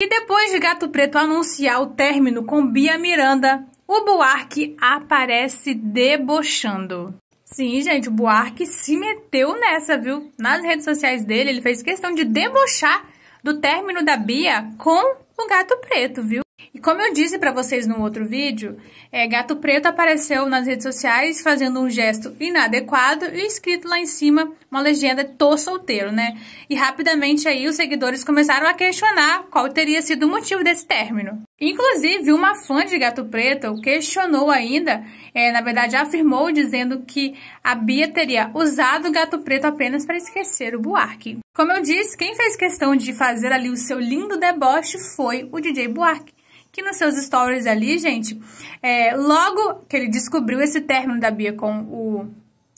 E depois de Gato Preto anunciar o término com Bia Miranda, o Buarque aparece debochando. Sim, gente, o Buarque se meteu nessa, viu? Nas redes sociais dele, ele fez questão de debochar do término da Bia com o Gato Preto, viu? E como eu disse para vocês no outro vídeo, é, Gato Preto apareceu nas redes sociais fazendo um gesto inadequado e escrito lá em cima uma legenda tô solteiro, né? E rapidamente aí os seguidores começaram a questionar qual teria sido o motivo desse término. Inclusive, uma fã de Gato Preto questionou ainda, é, na verdade afirmou dizendo que a Bia teria usado Gato Preto apenas para esquecer o Buarque. Como eu disse, quem fez questão de fazer ali o seu lindo deboche foi o DJ Buarque que nos seus stories ali, gente, é, logo que ele descobriu esse término da Bia com o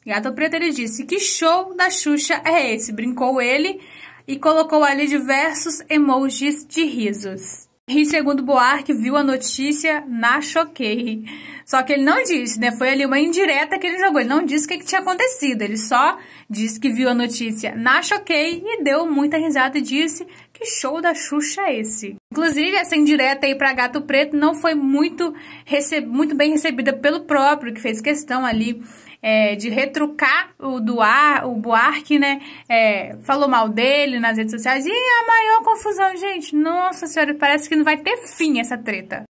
Gato Preto, ele disse que show da Xuxa é esse, brincou ele e colocou ali diversos emojis de risos. E segundo Buarque, viu a notícia na Choquei. Só que ele não disse, né? Foi ali uma indireta que ele jogou. Ele não disse o que, que tinha acontecido. Ele só disse que viu a notícia na Choquei e deu muita risada e disse que show da Xuxa é esse? Inclusive, essa indireta aí pra Gato Preto não foi muito, muito bem recebida pelo próprio, que fez questão ali é, de retrucar o, Duar, o Buarque, né? É, falou mal dele nas redes sociais. E a maior confusão, gente. Nossa senhora, parece que não vai ter fim essa treta.